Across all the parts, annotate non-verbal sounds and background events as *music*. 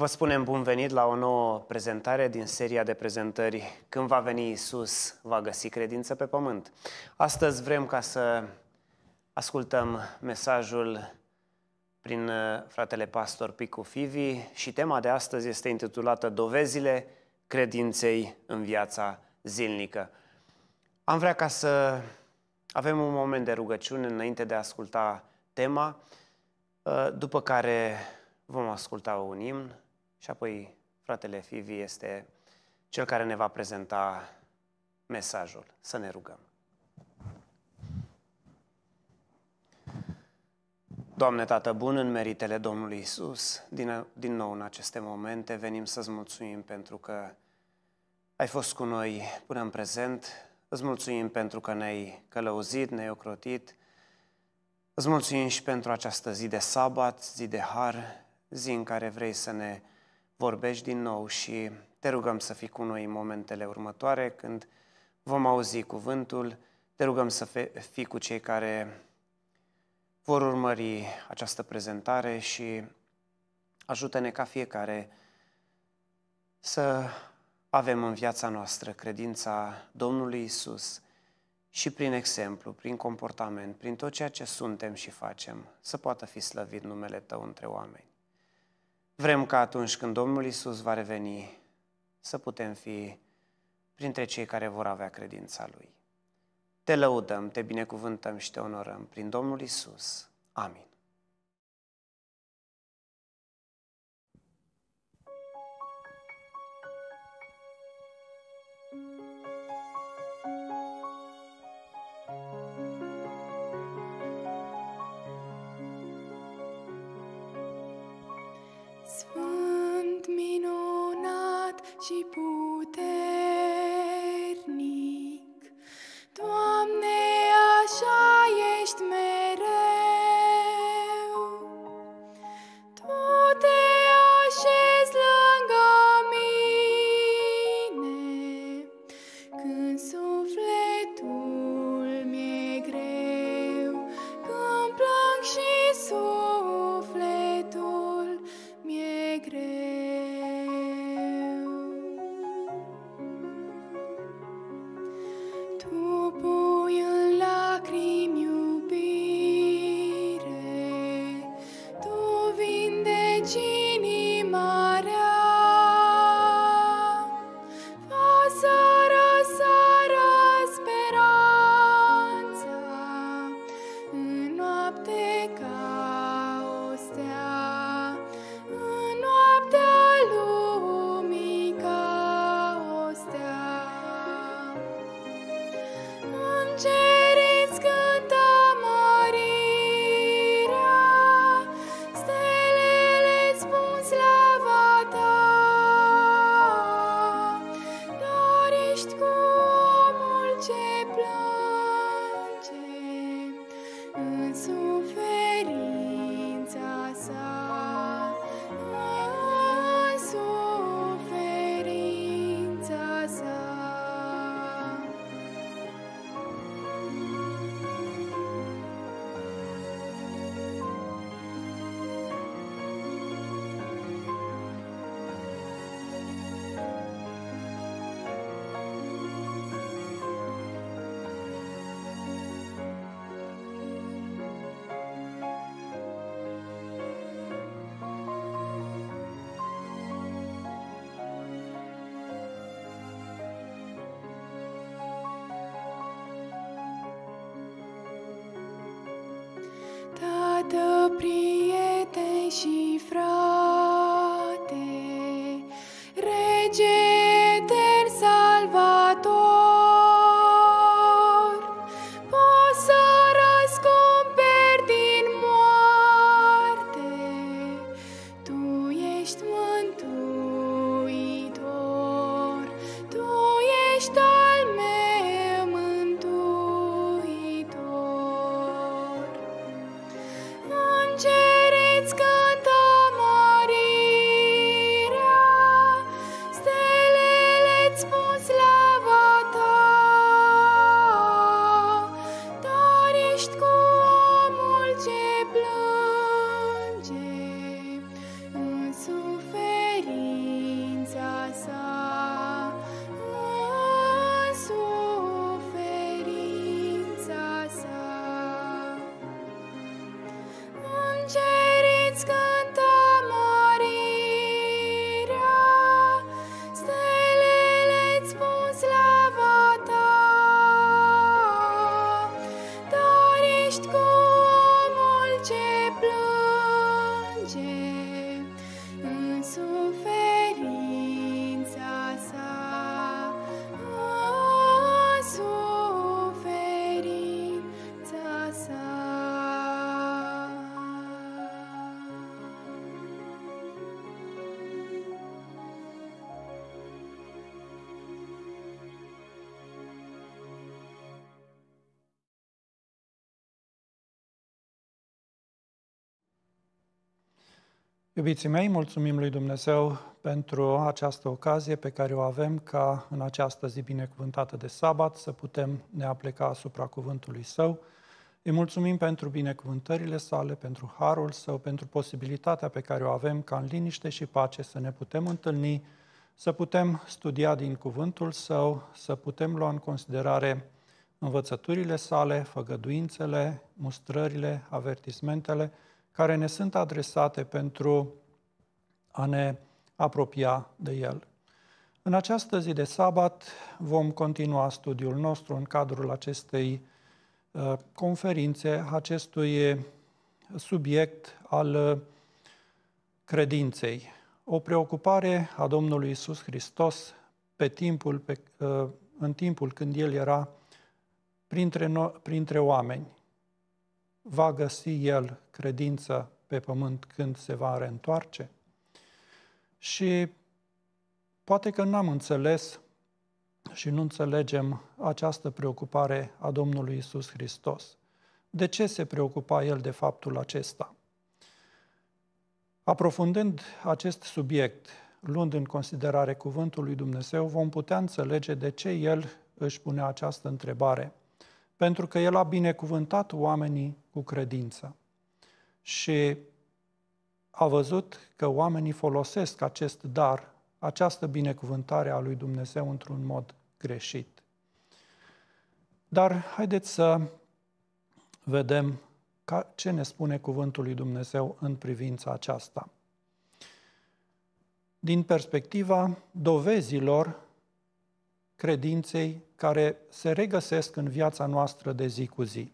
Vă spunem bun venit la o nouă prezentare din seria de prezentări Când va veni Isus, va găsi credință pe pământ. Astăzi vrem ca să ascultăm mesajul prin uh, fratele pastor Picu Fivi și tema de astăzi este intitulată Dovezile credinței în viața zilnică. Am vrea ca să avem un moment de rugăciune înainte de a asculta tema, uh, după care vom asculta un imn și apoi fratele Fivi este cel care ne va prezenta mesajul. Să ne rugăm. Doamne Tată bun, în meritele Domnului Isus, din, din nou în aceste momente venim să-ți mulțumim pentru că ai fost cu noi până în prezent, îți mulțumim pentru că ne-ai călăuzit, ne-ai ocrotit, îți mulțumim și pentru această zi de sabat, zi de har, zi în care vrei să ne vorbești din nou și te rugăm să fii cu noi în momentele următoare când vom auzi cuvântul, te rugăm să fii cu cei care vor urmări această prezentare și ajută-ne ca fiecare să avem în viața noastră credința Domnului Isus și prin exemplu, prin comportament, prin tot ceea ce suntem și facem, să poată fi slăvit numele Tău între oameni. Vrem ca atunci când Domnul Isus va reveni să putem fi printre cei care vor avea credința Lui. Te lăudăm, te binecuvântăm și te onorăm prin Domnul Isus. Amin. Iubiții mei, mulțumim lui Dumnezeu pentru această ocazie pe care o avem ca în această zi binecuvântată de sabat să putem ne apleca asupra cuvântului său. Îi mulțumim pentru binecuvântările sale, pentru harul său, pentru posibilitatea pe care o avem ca în liniște și pace să ne putem întâlni, să putem studia din cuvântul său, să putem lua în considerare învățăturile sale, făgăduințele, mustrările, avertismentele, care ne sunt adresate pentru a ne apropia de El. În această zi de sabat vom continua studiul nostru în cadrul acestei uh, conferințe, acestui subiect al uh, credinței. O preocupare a Domnului Isus Hristos pe timpul, pe, uh, în timpul când El era printre, no, printre oameni va găsi el credință pe pământ când se va reîntoarce? Și poate că n-am înțeles și nu înțelegem această preocupare a Domnului Isus Hristos. De ce se preocupa el de faptul acesta? Aprofundând acest subiect, luând în considerare cuvântul lui Dumnezeu, vom putea înțelege de ce el își punea această întrebare – pentru că El a binecuvântat oamenii cu credință. Și a văzut că oamenii folosesc acest dar, această binecuvântare a lui Dumnezeu într-un mod greșit. Dar haideți să vedem ce ne spune cuvântul lui Dumnezeu în privința aceasta. Din perspectiva dovezilor credinței care se regăsesc în viața noastră de zi cu zi.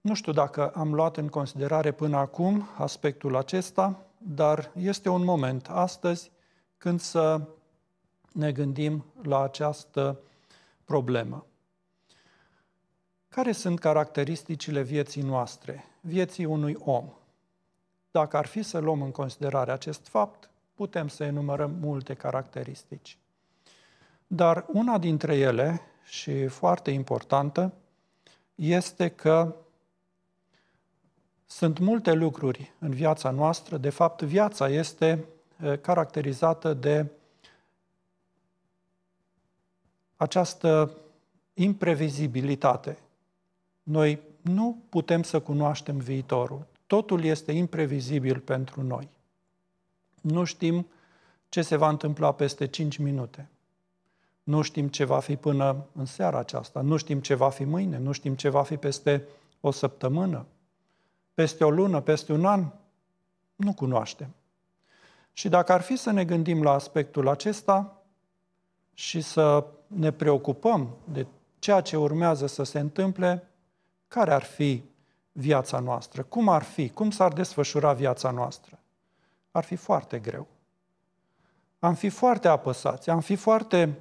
Nu știu dacă am luat în considerare până acum aspectul acesta, dar este un moment astăzi când să ne gândim la această problemă. Care sunt caracteristicile vieții noastre, vieții unui om? Dacă ar fi să luăm în considerare acest fapt, putem să enumărăm multe caracteristici. Dar una dintre ele, și foarte importantă, este că sunt multe lucruri în viața noastră. De fapt, viața este eh, caracterizată de această imprevizibilitate. Noi nu putem să cunoaștem viitorul. Totul este imprevizibil pentru noi. Nu știm ce se va întâmpla peste 5 minute. Nu știm ce va fi până în seara aceasta, nu știm ce va fi mâine, nu știm ce va fi peste o săptămână, peste o lună, peste un an. Nu cunoaștem. Și dacă ar fi să ne gândim la aspectul acesta și să ne preocupăm de ceea ce urmează să se întâmple, care ar fi viața noastră? Cum ar fi? Cum s-ar desfășura viața noastră? Ar fi foarte greu. Am fi foarte apăsați, am fi foarte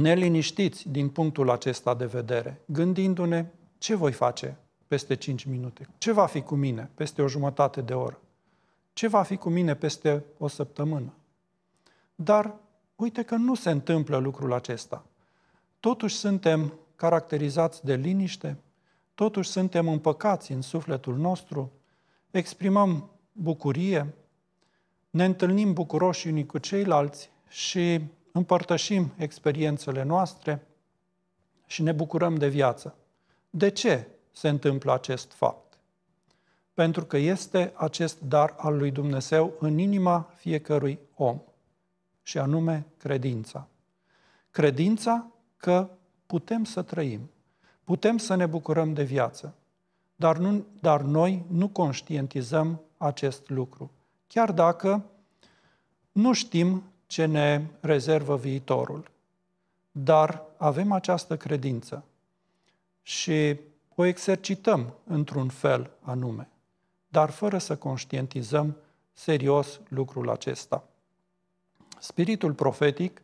neliniștiți din punctul acesta de vedere, gândindu-ne ce voi face peste 5 minute, ce va fi cu mine peste o jumătate de oră, ce va fi cu mine peste o săptămână. Dar uite că nu se întâmplă lucrul acesta. Totuși suntem caracterizați de liniște, totuși suntem împăcați în sufletul nostru, exprimăm bucurie, ne întâlnim bucuroși unii cu ceilalți și împărtășim experiențele noastre și ne bucurăm de viață. De ce se întâmplă acest fapt? Pentru că este acest dar al lui Dumnezeu în inima fiecărui om, și anume credința. Credința că putem să trăim, putem să ne bucurăm de viață, dar, nu, dar noi nu conștientizăm acest lucru. Chiar dacă nu știm ce ne rezervă viitorul. Dar avem această credință și o exercităm într-un fel anume, dar fără să conștientizăm serios lucrul acesta. Spiritul profetic,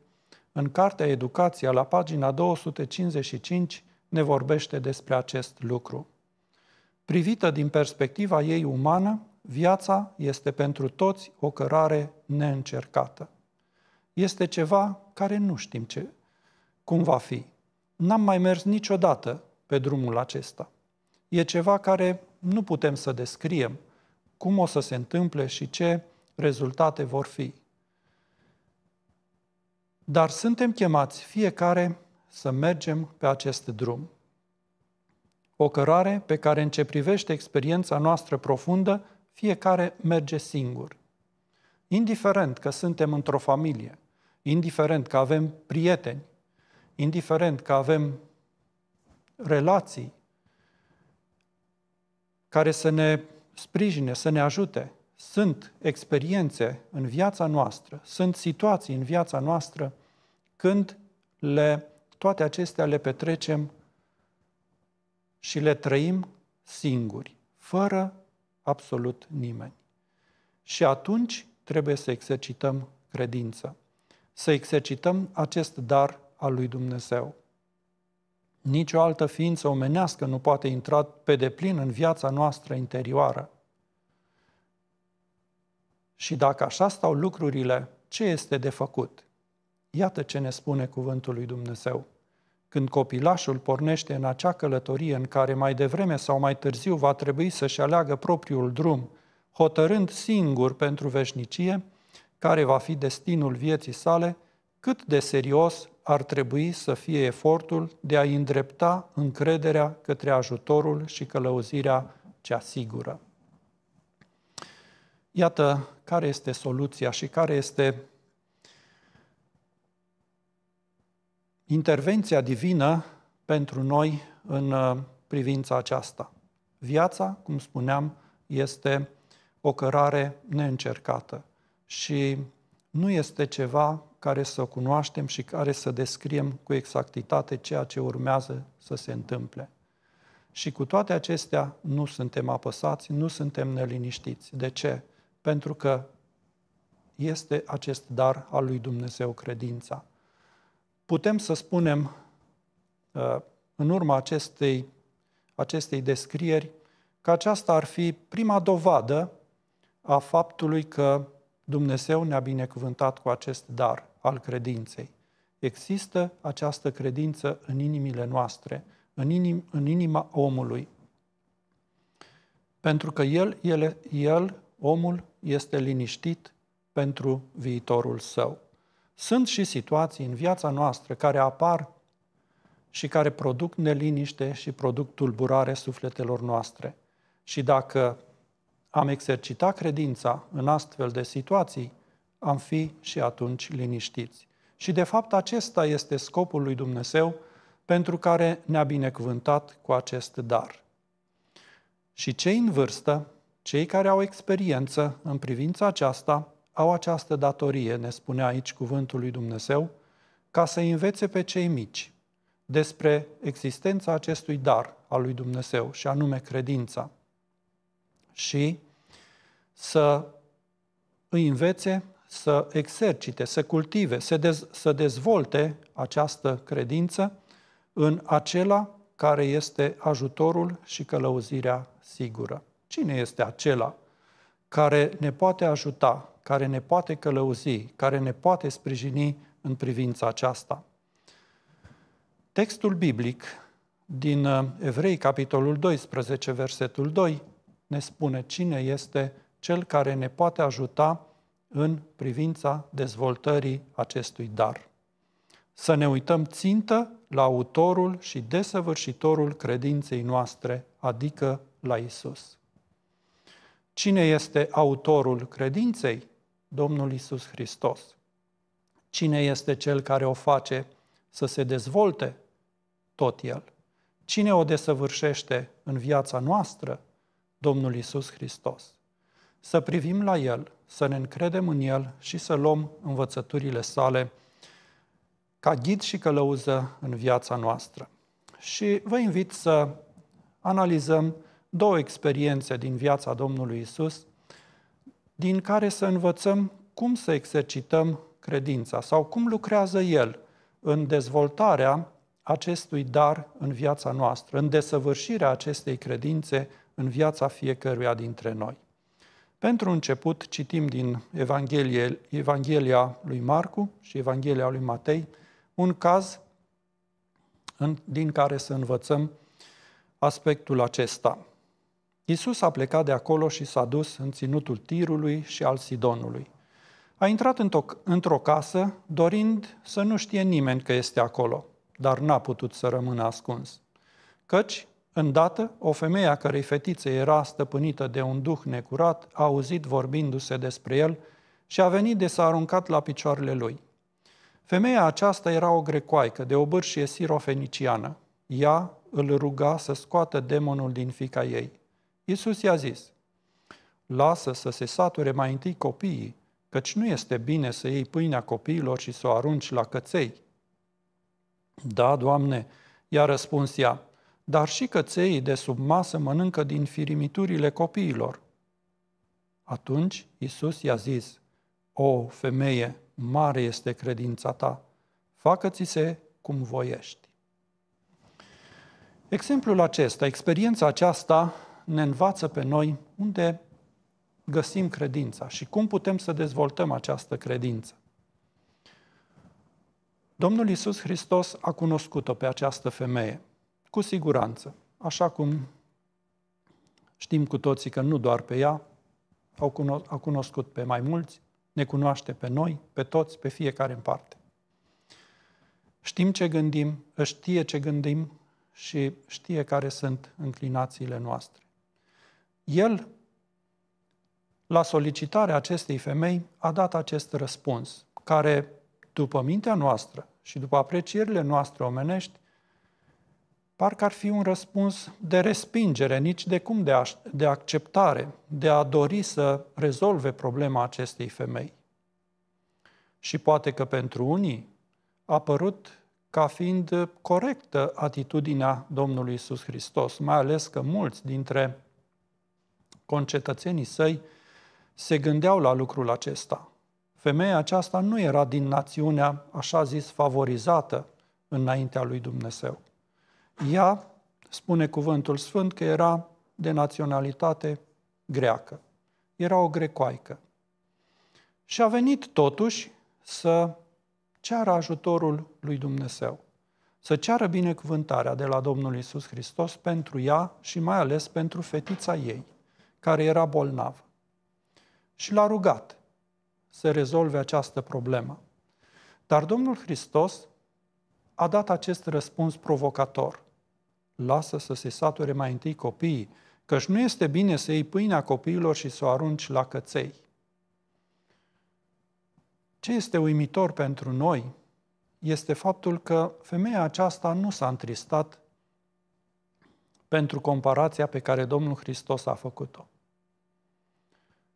în cartea Educația, la pagina 255, ne vorbește despre acest lucru. Privită din perspectiva ei umană, viața este pentru toți o cărare neîncercată este ceva care nu știm ce, cum va fi. N-am mai mers niciodată pe drumul acesta. E ceva care nu putem să descriem cum o să se întâmple și ce rezultate vor fi. Dar suntem chemați fiecare să mergem pe acest drum. O cărare pe care, în ce privește experiența noastră profundă, fiecare merge singur. Indiferent că suntem într-o familie, indiferent că avem prieteni, indiferent că avem relații care să ne sprijine, să ne ajute. Sunt experiențe în viața noastră, sunt situații în viața noastră când le, toate acestea le petrecem și le trăim singuri, fără absolut nimeni. Și atunci trebuie să exercităm credință să exercităm acest dar al lui Dumnezeu. Nici o altă ființă omenească nu poate intra pe deplin în viața noastră interioară. Și dacă așa stau lucrurile, ce este de făcut? Iată ce ne spune cuvântul lui Dumnezeu. Când copilașul pornește în acea călătorie în care mai devreme sau mai târziu va trebui să-și aleagă propriul drum, hotărând singur pentru veșnicie, care va fi destinul vieții sale, cât de serios ar trebui să fie efortul de a îndrepta încrederea către ajutorul și călăuzirea cea sigură. Iată care este soluția și care este intervenția divină pentru noi în uh, privința aceasta. Viața, cum spuneam, este o cărare neîncercată și nu este ceva care să cunoaștem și care să descriem cu exactitate ceea ce urmează să se întâmple. Și cu toate acestea nu suntem apăsați, nu suntem neliniștiți. De ce? Pentru că este acest dar al lui Dumnezeu credința. Putem să spunem, uh, în urma acestei, acestei descrieri, că aceasta ar fi prima dovadă a faptului că Dumnezeu ne-a binecuvântat cu acest dar al credinței. Există această credință în inimile noastre, în, inim, în inima omului, pentru că el, el, el, omul, este liniștit pentru viitorul său. Sunt și situații în viața noastră care apar și care produc neliniște și produc tulburare sufletelor noastre. Și dacă am exercita credința în astfel de situații, am fi și atunci liniștiți. Și de fapt acesta este scopul lui Dumnezeu pentru care ne-a binecuvântat cu acest dar. Și cei în vârstă, cei care au experiență în privința aceasta, au această datorie, ne spune aici cuvântul lui Dumnezeu, ca să învețe pe cei mici despre existența acestui dar al lui Dumnezeu, și anume credința și să îi învețe să exercite, să cultive, să, dez, să dezvolte această credință în acela care este ajutorul și călăuzirea sigură. Cine este acela care ne poate ajuta, care ne poate călăuzi, care ne poate sprijini în privința aceasta? Textul biblic din uh, Evrei, capitolul 12, versetul 2, ne spune cine este cel care ne poate ajuta în privința dezvoltării acestui dar. Să ne uităm țintă la autorul și desăvârșitorul credinței noastre, adică la Isus. Cine este autorul credinței? Domnul Isus Hristos. Cine este cel care o face să se dezvolte? Tot El. Cine o desăvârșește în viața noastră? Domnul Isus Hristos. Să privim la El, să ne încredem în El și să luăm învățăturile sale ca ghid și călăuză în viața noastră. Și vă invit să analizăm două experiențe din viața Domnului Isus, din care să învățăm cum să exercităm credința sau cum lucrează El în dezvoltarea acestui dar în viața noastră, în desăvârșirea acestei credințe în viața fiecăruia dintre noi. Pentru început citim din Evanghelie, Evanghelia lui Marcu și Evanghelia lui Matei un caz în, din care să învățăm aspectul acesta. Isus a plecat de acolo și s-a dus în ținutul Tirului și al Sidonului. A intrat într-o casă, dorind să nu știe nimeni că este acolo, dar n-a putut să rămână ascuns. Căci Îndată, o femeie a cărei fetiță era stăpânită de un duh necurat a auzit vorbindu-se despre el și a venit de s-a aruncat la picioarele lui. Femeia aceasta era o grecoaică, de o bârșie sirofeniciană. Ea îl ruga să scoată demonul din fica ei. Iisus i-a zis, Lasă să se sature mai întâi copiii, căci nu este bine să iei pâinea copiilor și să o arunci la căței. Da, Doamne, i-a răspuns ea, dar și căței de sub masă mănâncă din firimiturile copiilor. Atunci Isus i-a zis, O, femeie, mare este credința ta, facă-ți-se cum voiești. Exemplul acesta, experiența aceasta ne învață pe noi unde găsim credința și cum putem să dezvoltăm această credință. Domnul Isus Hristos a cunoscut-o pe această femeie cu siguranță, așa cum știm cu toții că nu doar pe ea, au cuno- a cunoscut pe mai mulți, ne cunoaște pe noi, pe toți, pe fiecare în parte. Știm ce gândim, știe ce gândim și știe care sunt înclinațiile noastre. El, la solicitarea acestei femei, a dat acest răspuns, care, după mintea noastră și după aprecierile noastre omenești, parcă ar fi un răspuns de respingere, nici de cum de, a, de acceptare, de a dori să rezolve problema acestei femei. Și poate că pentru unii a părut ca fiind corectă atitudinea Domnului Isus Hristos, mai ales că mulți dintre concetățenii săi se gândeau la lucrul acesta. Femeia aceasta nu era din națiunea, așa zis, favorizată înaintea lui Dumnezeu. Ea, spune cuvântul sfânt, că era de naționalitate greacă. Era o grecoaică. Și a venit totuși să ceară ajutorul lui Dumnezeu, să ceară binecuvântarea de la Domnul Isus Hristos pentru ea și mai ales pentru fetița ei, care era bolnavă. Și l-a rugat să rezolve această problemă. Dar Domnul Hristos a dat acest răspuns provocator lasă să se sature mai întâi copiii, căci nu este bine să iei pâinea copiilor și să o arunci la căței. Ce este uimitor pentru noi este faptul că femeia aceasta nu s-a întristat pentru comparația pe care Domnul Hristos a făcut-o.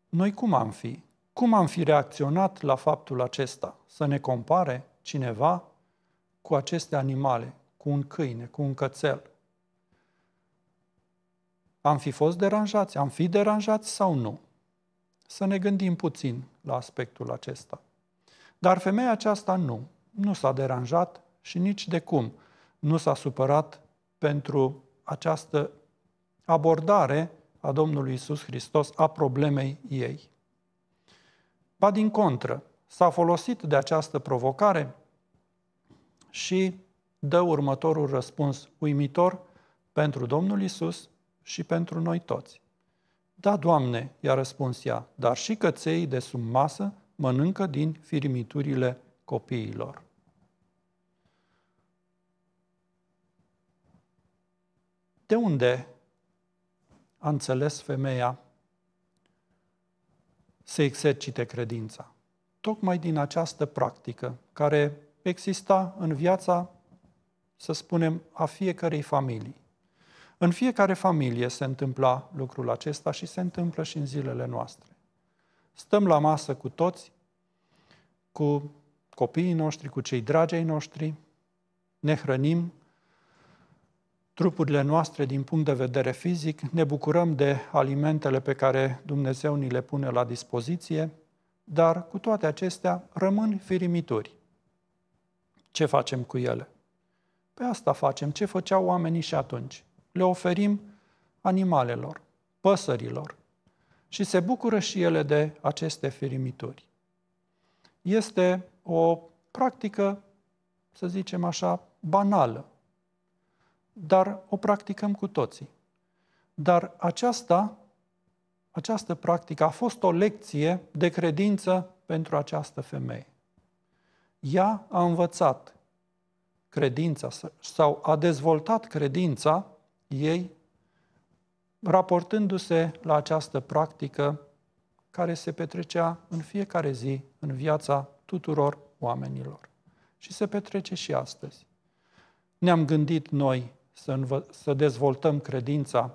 Noi cum am fi? Cum am fi reacționat la faptul acesta? Să ne compare cineva cu aceste animale, cu un câine, cu un cățel. Am fi fost deranjați? Am fi deranjați sau nu? Să ne gândim puțin la aspectul acesta. Dar femeia aceasta nu. Nu s-a deranjat și nici de cum nu s-a supărat pentru această abordare a Domnului Isus Hristos a problemei ei. Ba din contră, s-a folosit de această provocare și dă următorul răspuns uimitor pentru Domnul Isus și pentru noi toți. Da, Doamne, i-a răspuns ea, dar și căței de sub masă mănâncă din firimiturile copiilor. De unde a înțeles femeia să exercite credința? Tocmai din această practică care exista în viața, să spunem, a fiecărei familii. În fiecare familie se întâmpla lucrul acesta și se întâmplă și în zilele noastre. Stăm la masă cu toți, cu copiii noștri, cu cei dragi ai noștri, ne hrănim trupurile noastre din punct de vedere fizic, ne bucurăm de alimentele pe care Dumnezeu ni le pune la dispoziție, dar cu toate acestea rămân firimituri. Ce facem cu ele? Pe asta facem, ce făceau oamenii și atunci – le oferim animalelor, păsărilor și se bucură și ele de aceste firimituri. Este o practică, să zicem așa, banală, dar o practicăm cu toții. Dar aceasta, această practică a fost o lecție de credință pentru această femeie. Ea a învățat credința sau a dezvoltat credința ei, raportându-se la această practică care se petrecea în fiecare zi în viața tuturor oamenilor. Și se petrece și astăzi. Ne-am gândit noi să, învă- să dezvoltăm credința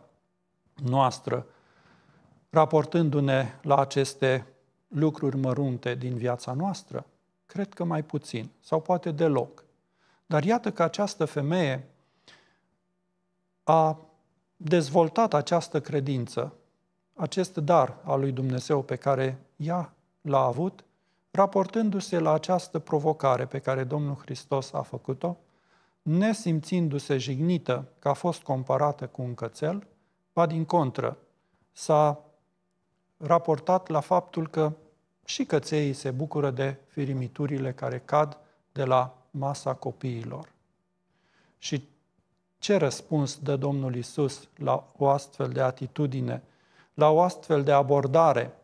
noastră raportându-ne la aceste lucruri mărunte din viața noastră? Cred că mai puțin, sau poate deloc. Dar iată că această femeie a dezvoltat această credință, acest dar al lui Dumnezeu pe care ea l-a avut, raportându-se la această provocare pe care Domnul Hristos a făcut-o, nesimțindu-se jignită că a fost comparată cu un cățel, ba din contră, s-a raportat la faptul că și căței se bucură de firimiturile care cad de la masa copiilor. Și ce răspuns dă Domnul Isus la o astfel de atitudine, la o astfel de abordare?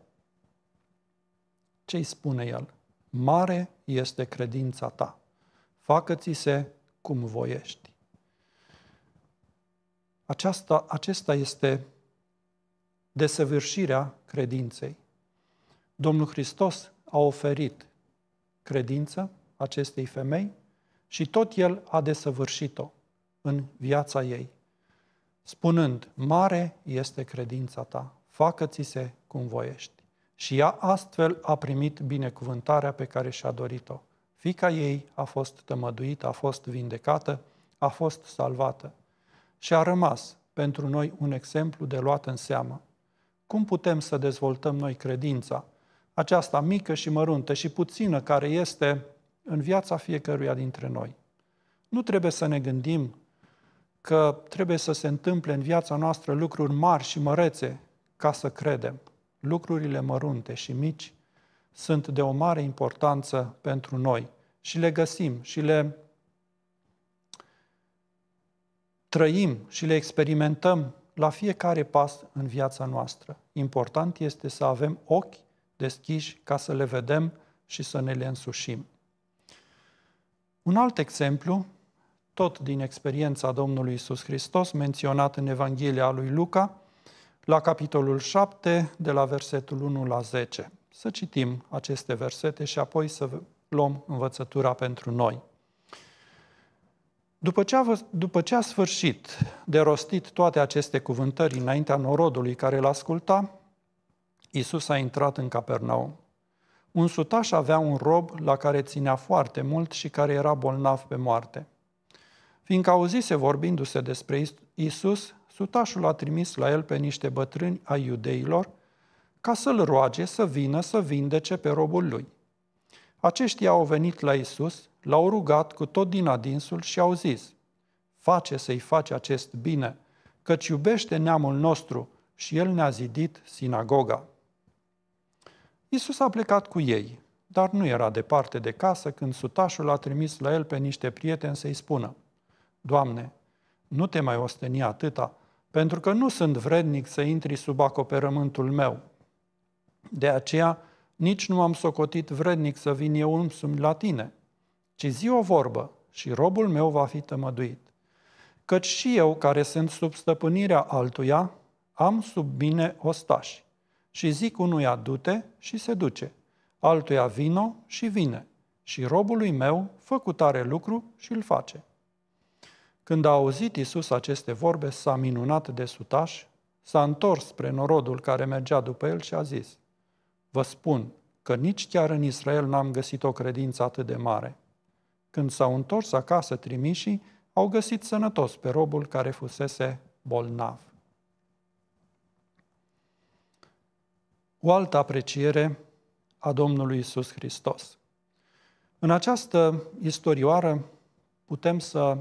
Ce îi spune el? Mare este credința ta. Facă-ți-se cum voiești. Aceasta, acesta este desăvârșirea credinței. Domnul Hristos a oferit credință acestei femei și tot el a desăvârșit-o în viața ei, spunând, mare este credința ta, facă-ți se cum voiești. Și ea astfel a primit binecuvântarea pe care și-a dorit-o. Fica ei a fost tămăduită, a fost vindecată, a fost salvată și a rămas pentru noi un exemplu de luat în seamă. Cum putem să dezvoltăm noi credința, aceasta mică și măruntă și puțină care este în viața fiecăruia dintre noi? Nu trebuie să ne gândim că trebuie să se întâmple în viața noastră lucruri mari și mărețe ca să credem. Lucrurile mărunte și mici sunt de o mare importanță pentru noi și le găsim și le trăim și le experimentăm la fiecare pas în viața noastră. Important este să avem ochi deschiși ca să le vedem și să ne le însușim. Un alt exemplu tot din experiența Domnului Isus Hristos, menționat în Evanghelia lui Luca, la capitolul 7, de la versetul 1 la 10. Să citim aceste versete și apoi să luăm învățătura pentru noi. După ce, a, după ce a sfârșit de rostit toate aceste cuvântări înaintea norodului care îl asculta, Isus a intrat în Capernaum. Un sutaș avea un rob la care ținea foarte mult și care era bolnav pe moarte – Fiindcă auzise vorbindu-se despre Isus, sutașul a trimis la el pe niște bătrâni ai iudeilor ca să-l roage să vină să vindece pe robul lui. Aceștia au venit la Isus, l-au rugat cu tot din adinsul și au zis, Face să-i faci acest bine, căci iubește neamul nostru și el ne-a zidit sinagoga. Isus a plecat cu ei, dar nu era departe de casă când sutașul a trimis la el pe niște prieteni să-i spună, Doamne, nu te mai osteni atâta, pentru că nu sunt vrednic să intri sub acoperământul meu. De aceea, nici nu am socotit vrednic să vin eu însumi la tine, ci zi o vorbă și robul meu va fi tămăduit. Căci și eu, care sunt sub stăpânirea altuia, am sub mine ostași. Și zic unuia, du-te și se duce, altuia vino și vine, și robului meu făcutare tare lucru și îl face. Când a auzit Isus aceste vorbe, s-a minunat de sutaș, s-a întors spre norodul care mergea după el și a zis, Vă spun că nici chiar în Israel n-am găsit o credință atât de mare. Când s-au întors acasă trimișii, au găsit sănătos pe robul care fusese bolnav. O altă apreciere a Domnului Isus Hristos. În această istorioară putem să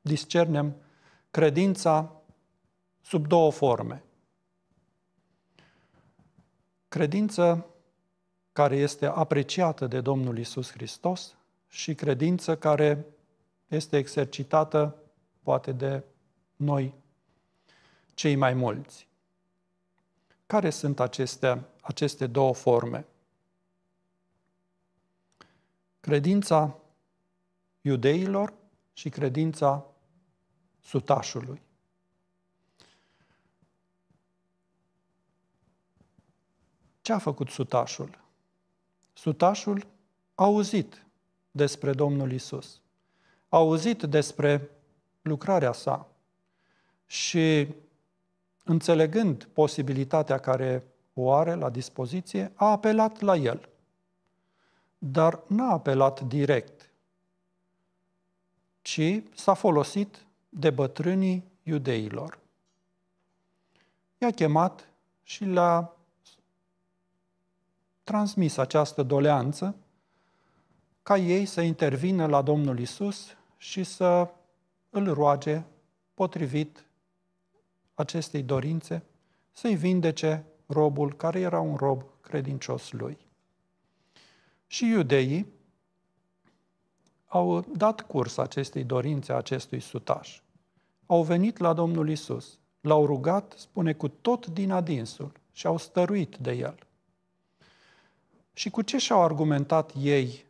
discernem credința sub două forme. Credință care este apreciată de Domnul Isus Hristos și credință care este exercitată poate de noi cei mai mulți. Care sunt aceste, aceste două forme? Credința iudeilor și credința sutașului. Ce a făcut sutașul? Sutașul a auzit despre Domnul Isus, a auzit despre lucrarea sa și, înțelegând posibilitatea care o are la dispoziție, a apelat la el. Dar n-a apelat direct, ci s-a folosit de bătrânii iudeilor. I-a chemat și l-a transmis această doleanță ca ei să intervină la Domnul Isus și să îl roage potrivit acestei dorințe să-i vindece robul care era un rob credincios lui. Și iudeii au dat curs acestei dorințe, acestui sutaș. Au venit la Domnul Isus, l-au rugat, spune, cu tot din adinsul și au stăruit de el. Și cu ce și-au argumentat ei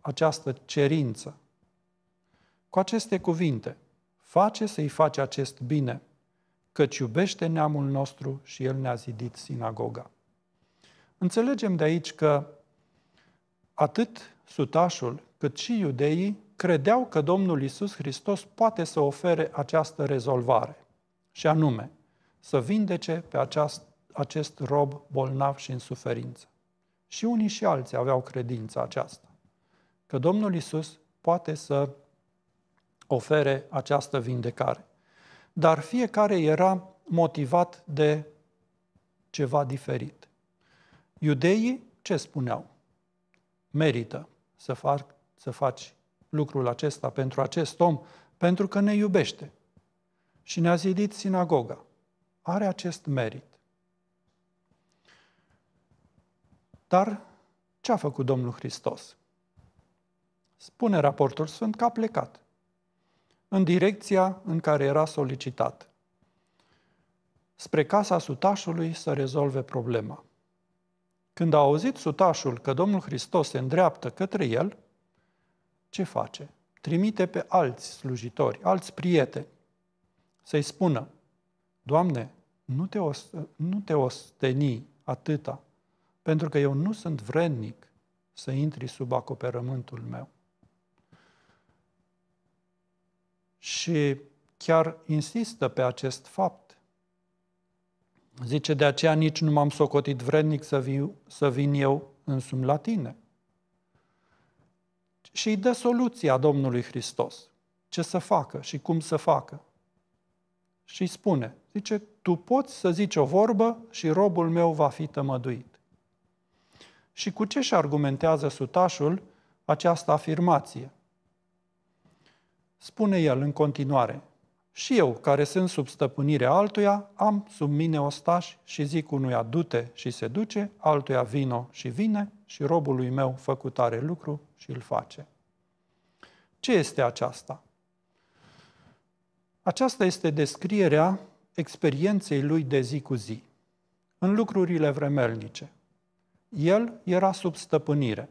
această cerință? Cu aceste cuvinte, face să-i face acest bine, căci iubește neamul nostru și el ne-a zidit sinagoga. Înțelegem de aici că atât sutașul, cât și iudeii credeau că Domnul Isus Hristos poate să ofere această rezolvare, și anume, să vindece pe aceast, acest rob bolnav și în suferință. Și unii și alții aveau credința aceasta, că Domnul Isus poate să ofere această vindecare. Dar fiecare era motivat de ceva diferit. Iudeii ce spuneau? Merită să, fac, să faci lucrul acesta pentru acest om, pentru că ne iubește și ne-a zidit sinagoga. Are acest merit. Dar ce a făcut Domnul Hristos? Spune raportul Sfânt că a plecat în direcția în care era solicitat, spre casa sutașului să rezolve problema. Când a auzit sutașul că Domnul Hristos se îndreaptă către el, ce face? Trimite pe alți slujitori, alți prieteni, să-i spună, Doamne, nu te, os, nu te osteni atâta, pentru că eu nu sunt vrednic să intri sub acoperământul meu. Și chiar insistă pe acest fapt Zice, de aceea nici nu m-am socotit vrednic să, viu, să vin eu însumi la tine. Și îi dă soluția Domnului Hristos. Ce să facă și cum să facă. Și îi spune, zice, tu poți să zici o vorbă și robul meu va fi tămăduit. Și cu ce și argumentează sutașul această afirmație? Spune el în continuare, și eu, care sunt sub stăpânirea altuia, am sub mine ostași și zic unuia dute și se duce, altuia vino și vine și robului meu făcut are lucru și îl face. Ce este aceasta? Aceasta este descrierea experienței lui de zi cu zi, în lucrurile vremelnice. El era sub stăpânire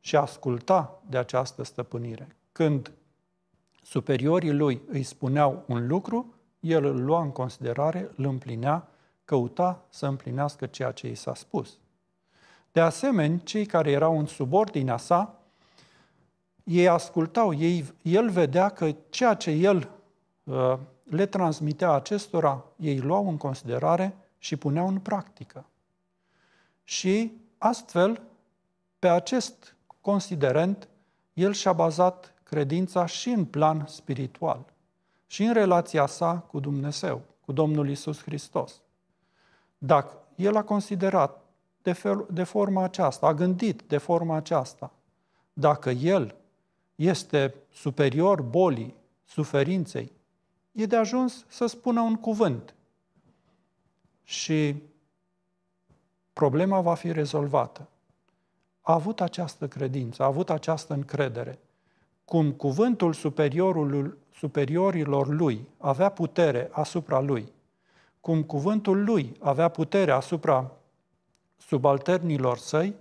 și asculta de această stăpânire. Când Superiorii lui îi spuneau un lucru, el îl lua în considerare, îl împlinea, căuta să împlinească ceea ce i s-a spus. De asemenea, cei care erau în subordinea sa, ei ascultau, ei, el vedea că ceea ce el uh, le transmitea acestora, ei luau în considerare și puneau în practică. Și astfel, pe acest considerent, el și-a bazat credința și în plan spiritual și în relația sa cu Dumnezeu, cu Domnul Isus Hristos. Dacă el a considerat de, fel, de forma aceasta, a gândit de forma aceasta, dacă el este superior bolii, suferinței, e de ajuns să spună un cuvânt și problema va fi rezolvată. A avut această credință, a avut această încredere cum cuvântul superiorul, superiorilor lui avea putere asupra lui, cum cuvântul lui avea putere asupra subalternilor săi,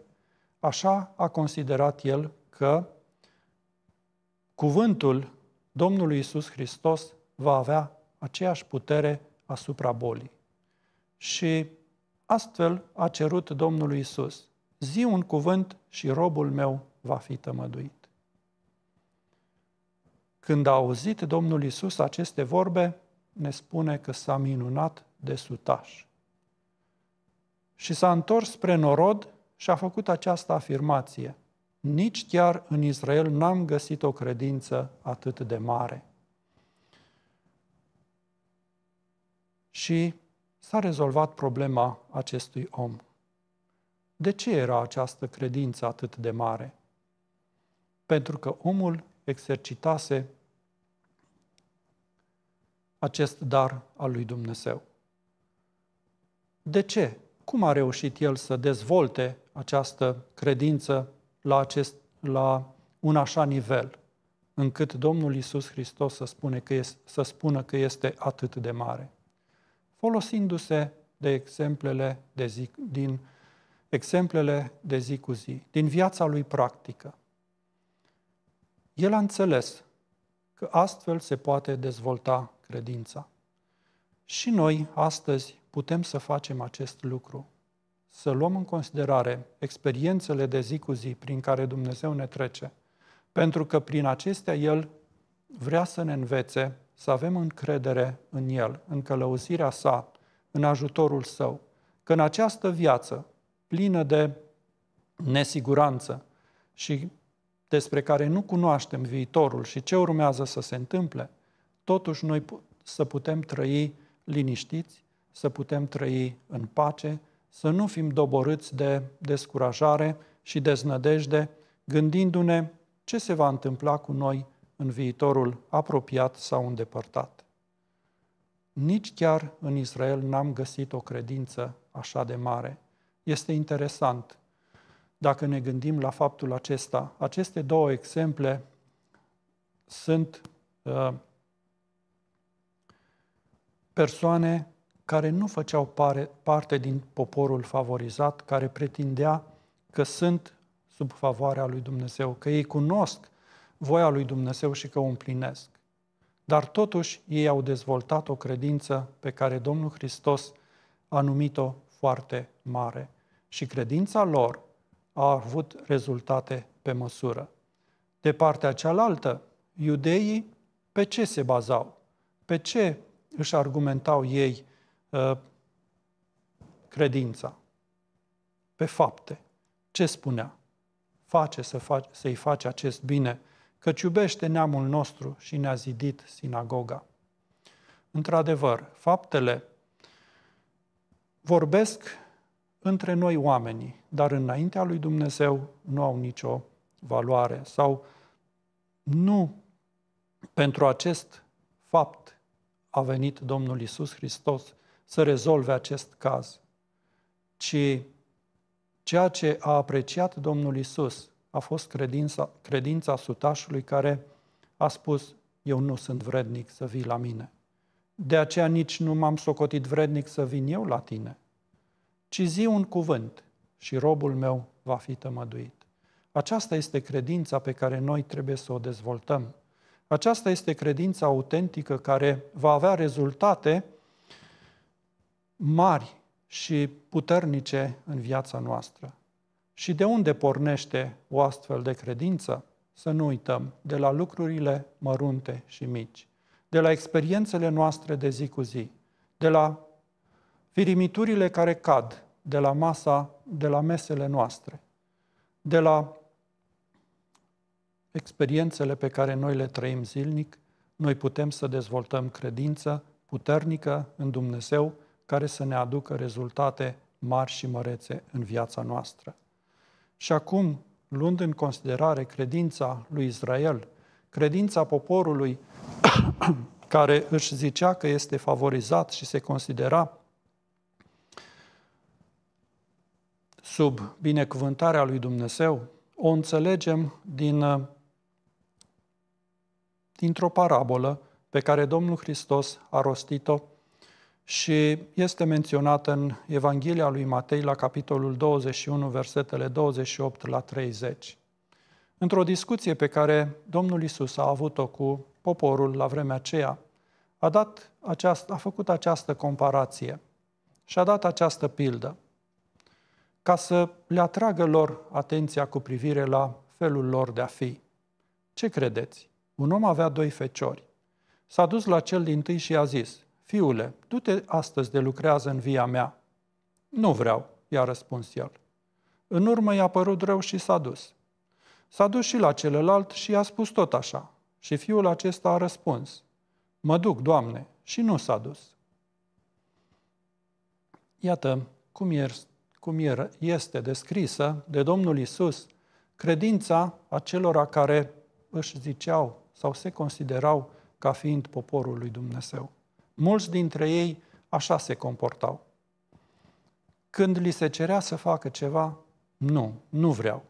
așa a considerat el că cuvântul Domnului Isus Hristos va avea aceeași putere asupra bolii. Și astfel a cerut Domnului Isus: zi un cuvânt și robul meu va fi tămăduit. Când a auzit Domnul Isus aceste vorbe, ne spune că s-a minunat de sutaș. Și s-a întors spre norod și a făcut această afirmație. Nici chiar în Israel n-am găsit o credință atât de mare. Și s-a rezolvat problema acestui om. De ce era această credință atât de mare? Pentru că omul exercitase acest dar al lui Dumnezeu. De ce? Cum a reușit el să dezvolte această credință la, acest, la un așa nivel, încât Domnul Isus Hristos să, spune că este, să spună că este atât de mare? Folosindu-se de exemplele de zi, din exemplele de zi cu zi, din viața lui practică el a înțeles că astfel se poate dezvolta credința. Și noi, astăzi, putem să facem acest lucru, să luăm în considerare experiențele de zi cu zi prin care Dumnezeu ne trece, pentru că prin acestea El vrea să ne învețe să avem încredere în El, în călăuzirea sa, în ajutorul său, că în această viață plină de nesiguranță și despre care nu cunoaștem viitorul și ce urmează să se întâmple, totuși noi să putem trăi liniștiți, să putem trăi în pace, să nu fim doborâți de descurajare și deznădejde, gândindu-ne ce se va întâmpla cu noi în viitorul apropiat sau îndepărtat. Nici chiar în Israel n-am găsit o credință așa de mare. Este interesant dacă ne gândim la faptul acesta. Aceste două exemple sunt uh, persoane care nu făceau pare, parte din poporul favorizat, care pretindea că sunt sub favoarea lui Dumnezeu, că ei cunosc voia lui Dumnezeu și că o împlinesc. Dar totuși ei au dezvoltat o credință pe care Domnul Hristos a numit-o foarte mare. Și credința lor a avut rezultate pe măsură. De partea cealaltă, iudeii pe ce se bazau? Pe ce își argumentau ei uh, credința? Pe fapte. Ce spunea? Face să faci, să-i acest bine, căci iubește neamul nostru și ne-a zidit sinagoga. Într-adevăr, faptele vorbesc între noi oamenii, dar înaintea lui Dumnezeu nu au nicio valoare sau nu pentru acest fapt a venit Domnul Isus Hristos să rezolve acest caz, ci ceea ce a apreciat Domnul Isus a fost credința, credința sutașului care a spus, eu nu sunt vrednic să vii la mine. De aceea nici nu m-am socotit vrednic să vin eu la tine ci zi un cuvânt și robul meu va fi tămăduit. Aceasta este credința pe care noi trebuie să o dezvoltăm. Aceasta este credința autentică care va avea rezultate mari și puternice în viața noastră. Și de unde pornește o astfel de credință? Să nu uităm, de la lucrurile mărunte și mici, de la experiențele noastre de zi cu zi, de la firimiturile care cad de la masa, de la mesele noastre, de la experiențele pe care noi le trăim zilnic, noi putem să dezvoltăm credință puternică în Dumnezeu care să ne aducă rezultate mari și mărețe în viața noastră. Și acum, luând în considerare credința lui Israel, credința poporului *coughs* care își zicea că este favorizat și se considera sub binecuvântarea lui Dumnezeu, o înțelegem din, uh, dintr-o parabolă pe care Domnul Hristos a rostit-o și este menționată în Evanghelia lui Matei la capitolul 21, versetele 28 la 30. Într-o discuție pe care Domnul Isus a avut-o cu poporul la vremea aceea, a, dat aceast- a făcut această comparație și a dat această pildă ca să le atragă lor atenția cu privire la felul lor de a fi. Ce credeți? Un om avea doi feciori. S-a dus la cel din tâi și a zis, Fiule, du-te astăzi de lucrează în via mea. Nu vreau, i-a răspuns el. În urmă i-a părut rău și s-a dus. S-a dus și la celălalt și i-a spus tot așa. Și fiul acesta a răspuns, Mă duc, Doamne, și nu s-a dus. Iată cum este cum este descrisă de Domnul Isus, credința acelora care își ziceau sau se considerau ca fiind poporul lui Dumnezeu. Mulți dintre ei așa se comportau. Când li se cerea să facă ceva, nu, nu vreau.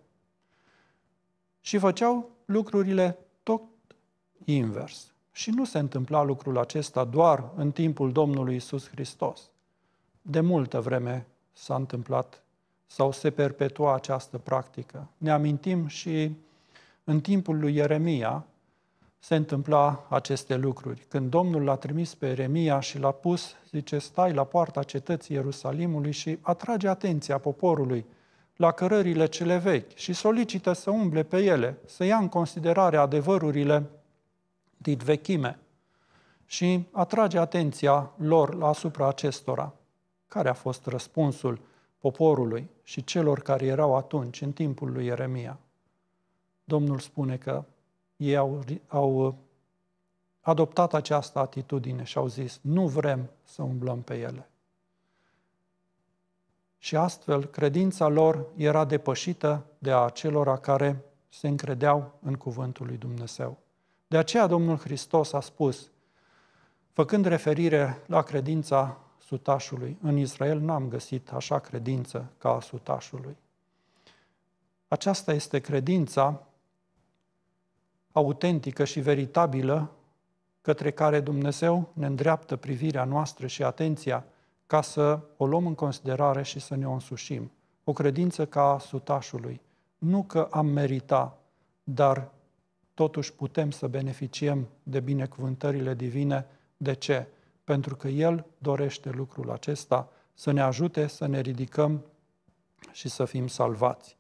Și făceau lucrurile tot invers. Și nu se întâmpla lucrul acesta doar în timpul Domnului Isus Hristos. De multă vreme s-a întâmplat sau se perpetua această practică. Ne amintim și în timpul lui Ieremia se întâmpla aceste lucruri. Când Domnul l-a trimis pe Ieremia și l-a pus, zice, stai la poarta cetății Ierusalimului și atrage atenția poporului la cărările cele vechi și solicită să umble pe ele, să ia în considerare adevărurile din vechime și atrage atenția lor asupra acestora. Care a fost răspunsul poporului și celor care erau atunci, în timpul lui Ieremia? Domnul spune că ei au, au uh, adoptat această atitudine și au zis, nu vrem să umblăm pe ele. Și astfel, credința lor era depășită de a celora care se încredeau în cuvântul lui Dumnezeu. De aceea Domnul Hristos a spus, făcând referire la credința sutașului. În Israel n-am găsit așa credință ca a sutașului. Aceasta este credința autentică și veritabilă către care Dumnezeu ne îndreaptă privirea noastră și atenția ca să o luăm în considerare și să ne o însușim. O credință ca a sutașului. Nu că am merita, dar totuși putem să beneficiem de binecuvântările divine. De ce? pentru că El dorește lucrul acesta să ne ajute să ne ridicăm și să fim salvați.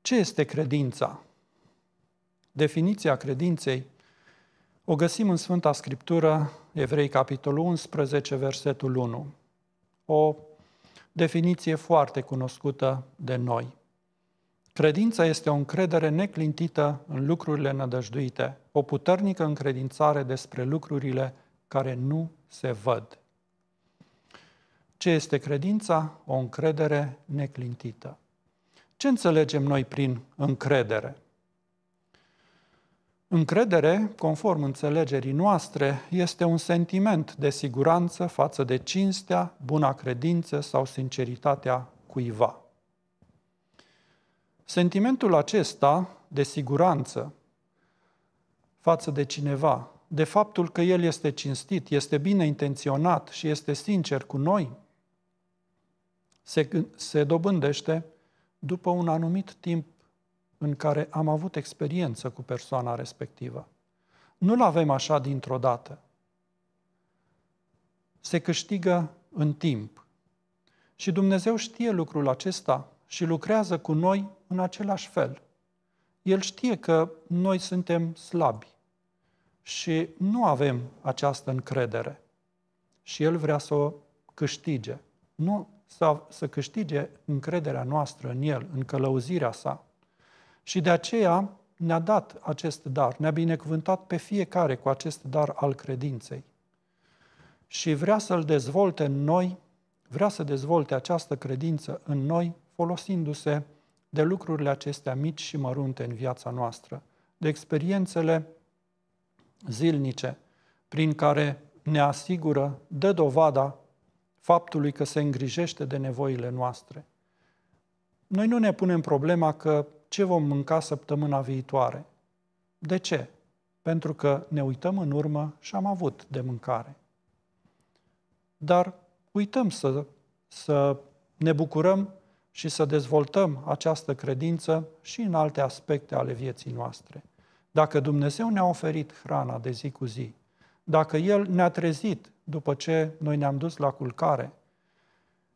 Ce este credința? Definiția credinței o găsim în Sfânta Scriptură, Evrei, capitolul 11, versetul 1. O definiție foarte cunoscută de noi. Credința este o încredere neclintită în lucrurile nădăjduite, o puternică încredințare despre lucrurile care nu se văd. Ce este credința? O încredere neclintită. Ce înțelegem noi prin încredere? Încredere, conform înțelegerii noastre, este un sentiment de siguranță față de cinstea, buna credință sau sinceritatea cuiva. Sentimentul acesta de siguranță față de cineva de faptul că El este cinstit, este bine intenționat și este sincer cu noi, se, se dobândește după un anumit timp în care am avut experiență cu persoana respectivă. Nu-l avem așa dintr-o dată. Se câștigă în timp. Și Dumnezeu știe lucrul acesta și lucrează cu noi în același fel. El știe că noi suntem slabi, și nu avem această încredere. Și El vrea să o câștige. Nu să, să câștige încrederea noastră în El, în călăuzirea sa. Și de aceea ne-a dat acest dar, ne-a binecuvântat pe fiecare cu acest dar al credinței. Și vrea să-l dezvolte în noi, vrea să dezvolte această credință în noi, folosindu-se de lucrurile acestea mici și mărunte în viața noastră, de experiențele zilnice, prin care ne asigură, dă dovada faptului că se îngrijește de nevoile noastre. Noi nu ne punem problema că ce vom mânca săptămâna viitoare. De ce? Pentru că ne uităm în urmă și am avut de mâncare. Dar uităm să, să ne bucurăm și să dezvoltăm această credință și în alte aspecte ale vieții noastre. Dacă Dumnezeu ne-a oferit hrana de zi cu zi, dacă El ne-a trezit după ce noi ne-am dus la culcare,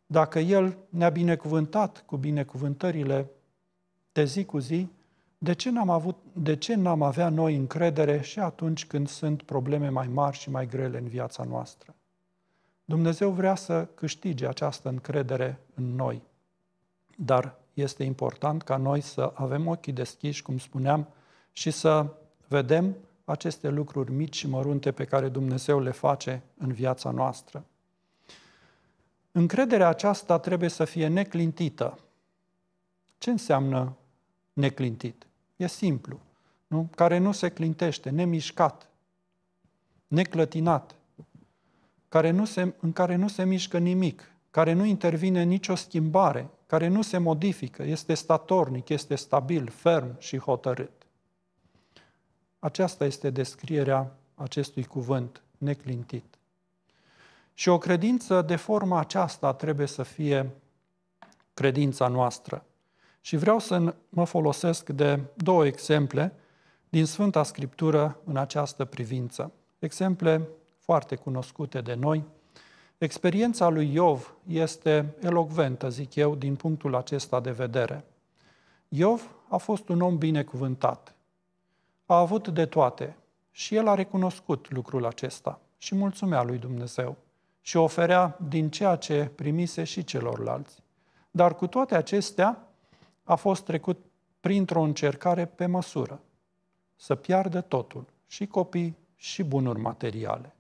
dacă El ne-a binecuvântat cu binecuvântările de zi cu zi, de ce, n-am avut, de ce n-am avea noi încredere și atunci când sunt probleme mai mari și mai grele în viața noastră? Dumnezeu vrea să câștige această încredere în noi, dar este important ca noi să avem ochii deschiși, cum spuneam, și să vedem aceste lucruri mici și mărunte pe care Dumnezeu le face în viața noastră. Încrederea aceasta trebuie să fie neclintită. Ce înseamnă neclintit? E simplu, nu? Care nu se clintește, nemișcat, neclătinat, care nu se, în care nu se mișcă nimic, care nu intervine nicio schimbare, care nu se modifică, este statornic, este stabil, ferm și hotărât. Aceasta este descrierea acestui cuvânt neclintit. Și o credință de forma aceasta trebuie să fie credința noastră. Și vreau să mă folosesc de două exemple din Sfânta Scriptură în această privință. Exemple foarte cunoscute de noi. Experiența lui Iov este elocventă, zic eu, din punctul acesta de vedere. Iov a fost un om binecuvântat a avut de toate și el a recunoscut lucrul acesta și mulțumea lui Dumnezeu și oferea din ceea ce primise și celorlalți. Dar cu toate acestea a fost trecut printr-o încercare pe măsură, să piardă totul, și copii, și bunuri materiale.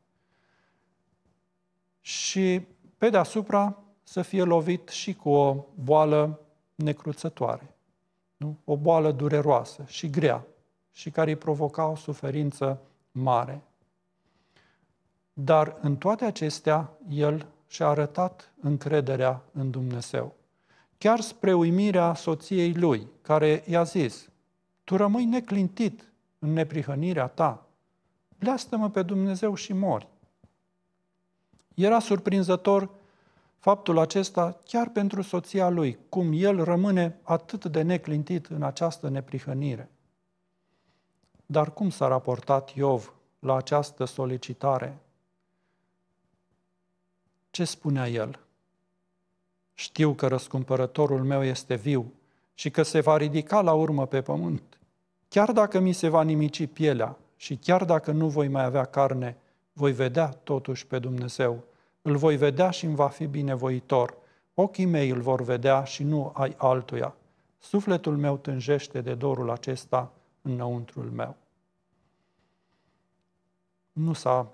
Și pe deasupra să fie lovit și cu o boală necruțătoare, nu? o boală dureroasă și grea, și care îi provocau suferință mare. Dar în toate acestea, el și-a arătat încrederea în Dumnezeu. Chiar spre uimirea soției lui, care i-a zis, tu rămâi neclintit în neprihănirea ta, leastă-mă pe Dumnezeu și mori. Era surprinzător faptul acesta chiar pentru soția lui, cum el rămâne atât de neclintit în această neprihănire. Dar cum s-a raportat Iov la această solicitare? Ce spunea el? Știu că răscumpărătorul meu este viu și că se va ridica la urmă pe pământ. Chiar dacă mi se va nimici pielea și chiar dacă nu voi mai avea carne, voi vedea totuși pe Dumnezeu. Îl voi vedea și îmi va fi binevoitor. Ochii mei îl vor vedea și nu ai altuia. Sufletul meu tânjește de dorul acesta înăuntrul meu. Nu s-a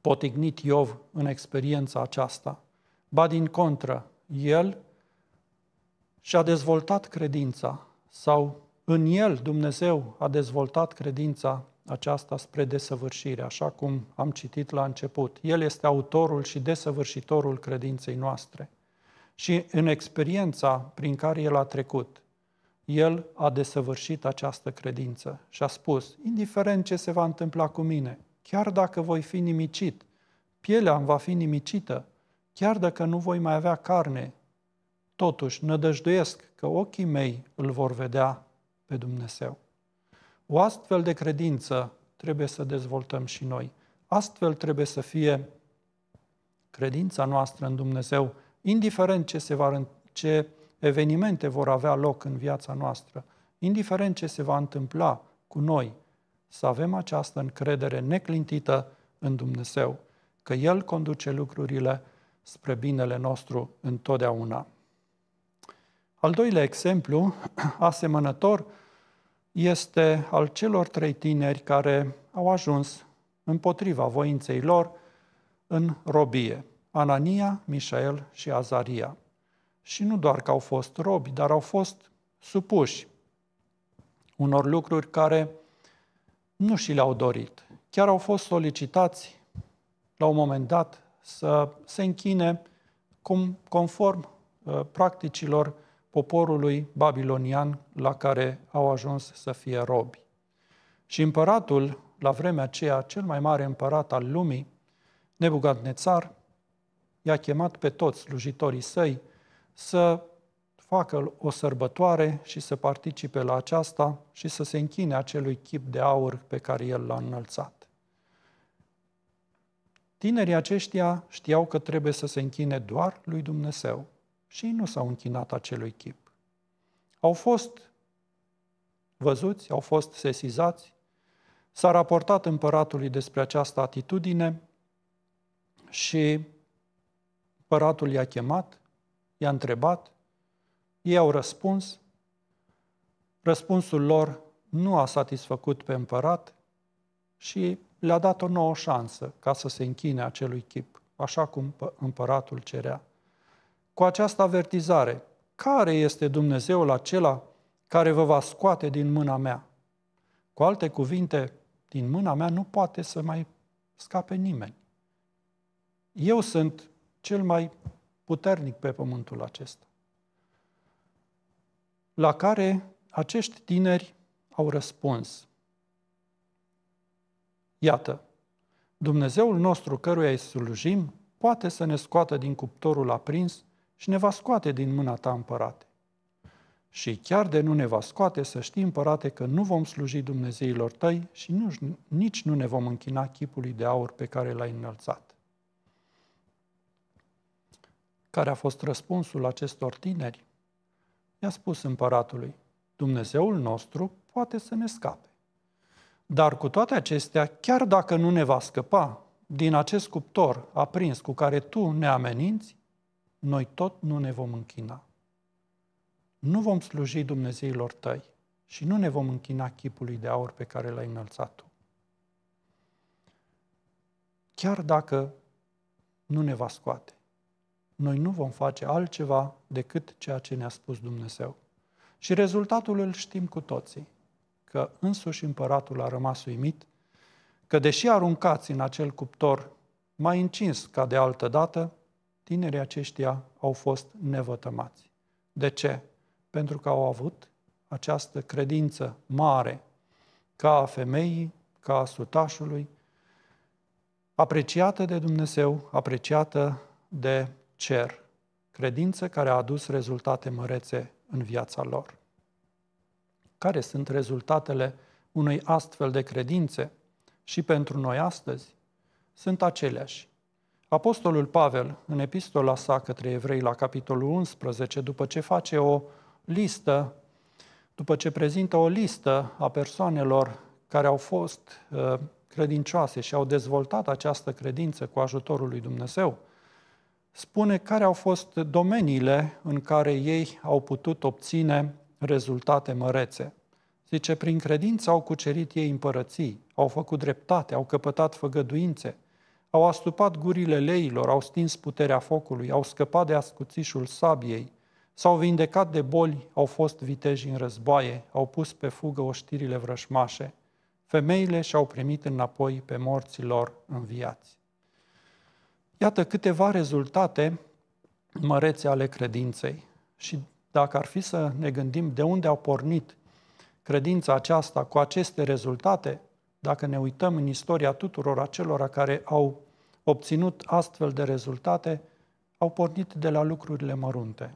potignit Iov în experiența aceasta. Ba din contră, el și-a dezvoltat credința sau în el Dumnezeu a dezvoltat credința aceasta spre desăvârșire, așa cum am citit la început. El este autorul și desăvârșitorul credinței noastre. Și în experiența prin care el a trecut, el a desăvârșit această credință și a spus, indiferent ce se va întâmpla cu mine, chiar dacă voi fi nimicit, pielea îmi va fi nimicită, chiar dacă nu voi mai avea carne, totuși nădăjduiesc că ochii mei îl vor vedea pe Dumnezeu. O astfel de credință trebuie să dezvoltăm și noi. Astfel trebuie să fie credința noastră în Dumnezeu, indiferent ce se va, ce evenimente vor avea loc în viața noastră, indiferent ce se va întâmpla cu noi, să avem această încredere neclintită în Dumnezeu, că El conduce lucrurile spre binele nostru întotdeauna. Al doilea exemplu, *clears throat* asemănător, este al celor trei tineri care au ajuns împotriva voinței lor în robie, Anania, Mișael și Azaria. Și nu doar că au fost robi, dar au fost supuși unor lucruri care nu și le-au dorit. Chiar au fost solicitați la un moment dat să se închine cum, conform ă, practicilor poporului babilonian la care au ajuns să fie robi. Și împăratul, la vremea aceea, cel mai mare împărat al lumii, Nețar, i-a chemat pe toți slujitorii săi să facă o sărbătoare și să participe la aceasta și să se închine acelui chip de aur pe care el l-a înălțat. Tinerii aceștia știau că trebuie să se închine doar lui Dumnezeu și nu s-au închinat acelui chip. Au fost văzuți, au fost sesizați, s-a raportat împăratului despre această atitudine și împăratul i-a chemat i-a întrebat, ei au răspuns, răspunsul lor nu a satisfăcut pe împărat și le-a dat o nouă șansă ca să se închine acelui chip, așa cum împăratul cerea. Cu această avertizare, care este Dumnezeul acela care vă va scoate din mâna mea? Cu alte cuvinte, din mâna mea nu poate să mai scape nimeni. Eu sunt cel mai puternic pe pământul acesta, la care acești tineri au răspuns. Iată, Dumnezeul nostru căruia îi slujim poate să ne scoată din cuptorul aprins și ne va scoate din mâna ta, împărate. Și chiar de nu ne va scoate, să știi, împărate, că nu vom sluji Dumnezeilor tăi și nu, nici nu ne vom închina chipului de aur pe care l-ai înălțat. Care a fost răspunsul acestor tineri? I-a spus împăratului, Dumnezeul nostru poate să ne scape. Dar cu toate acestea, chiar dacă nu ne va scăpa din acest cuptor aprins cu care tu ne ameninți, noi tot nu ne vom închina. Nu vom sluji Dumnezeilor tăi și nu ne vom închina chipului de aur pe care l-ai înălțat tu. Chiar dacă nu ne va scoate, noi nu vom face altceva decât ceea ce ne-a spus Dumnezeu. Și rezultatul îl știm cu toții, că însuși împăratul a rămas uimit, că deși aruncați în acel cuptor mai încins ca de altă dată, tinerii aceștia au fost nevătămați. De ce? Pentru că au avut această credință mare, ca a femeii, ca a sutașului, apreciată de Dumnezeu, apreciată de cer, credință care a adus rezultate mărețe în viața lor. Care sunt rezultatele unei astfel de credințe și pentru noi astăzi? Sunt aceleași. Apostolul Pavel, în epistola sa către evrei la capitolul 11, după ce face o listă, după ce prezintă o listă a persoanelor care au fost uh, credincioase și au dezvoltat această credință cu ajutorul lui Dumnezeu, spune care au fost domeniile în care ei au putut obține rezultate mărețe. Zice, prin credință au cucerit ei împărății, au făcut dreptate, au căpătat făgăduințe, au astupat gurile leilor, au stins puterea focului, au scăpat de ascuțișul sabiei, s-au vindecat de boli, au fost viteji în războaie, au pus pe fugă oștirile vrășmașe. Femeile și-au primit înapoi pe morților înviați. Iată câteva rezultate mărețe ale credinței. Și dacă ar fi să ne gândim de unde au pornit credința aceasta cu aceste rezultate, dacă ne uităm în istoria tuturor acelora care au obținut astfel de rezultate, au pornit de la lucrurile mărunte,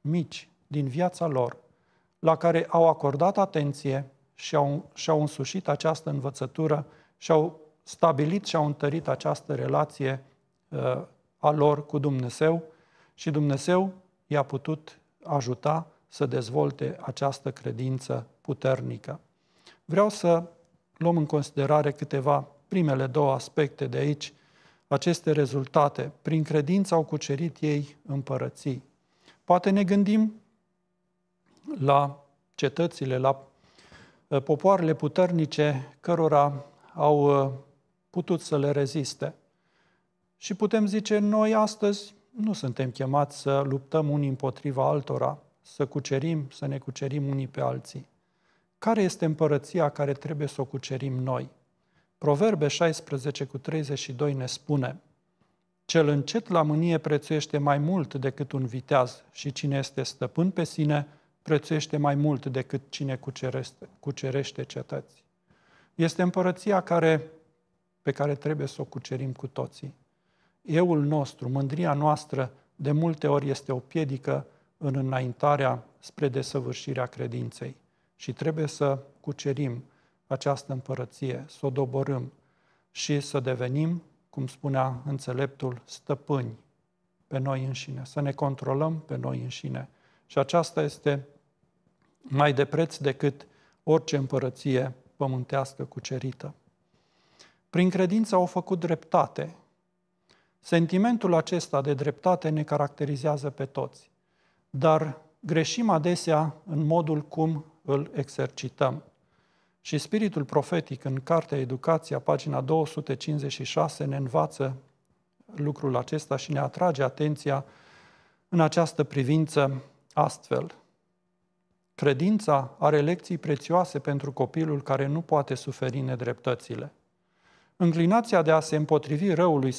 mici, din viața lor, la care au acordat atenție și au, și-au însușit această învățătură și-au stabilit și-au întărit această relație Uh, a lor cu Dumnezeu și Dumnezeu i-a putut ajuta să dezvolte această credință puternică. Vreau să luăm în considerare câteva primele două aspecte de aici, aceste rezultate. Prin credință au cucerit ei împărății. Poate ne gândim la cetățile, la uh, popoarele puternice cărora au uh, putut să le reziste – și putem zice, noi astăzi nu suntem chemați să luptăm unii împotriva altora, să cucerim, să ne cucerim unii pe alții. Care este împărăția care trebuie să o cucerim noi? Proverbe 16 cu 32 ne spune, Cel încet la mânie prețuiește mai mult decât un viteaz și cine este stăpân pe sine prețuiește mai mult decât cine cucerește, cucerește cetăți. Este împărăția care, pe care trebuie să o cucerim cu toții euul nostru, mândria noastră, de multe ori este o piedică în înaintarea spre desăvârșirea credinței. Și trebuie să cucerim această împărăție, să o doborâm și să devenim, cum spunea înțeleptul, stăpâni pe noi înșine, să ne controlăm pe noi înșine. Și aceasta este mai de preț decât orice împărăție pământească cucerită. Prin credință au făcut dreptate Sentimentul acesta de dreptate ne caracterizează pe toți, dar greșim adesea în modul cum îl exercităm. Și spiritul profetic în Cartea Educația, pagina 256, ne învață lucrul acesta și ne atrage atenția în această privință astfel. Credința are lecții prețioase pentru copilul care nu poate suferi nedreptățile – Înclinația de a se împotrivi răului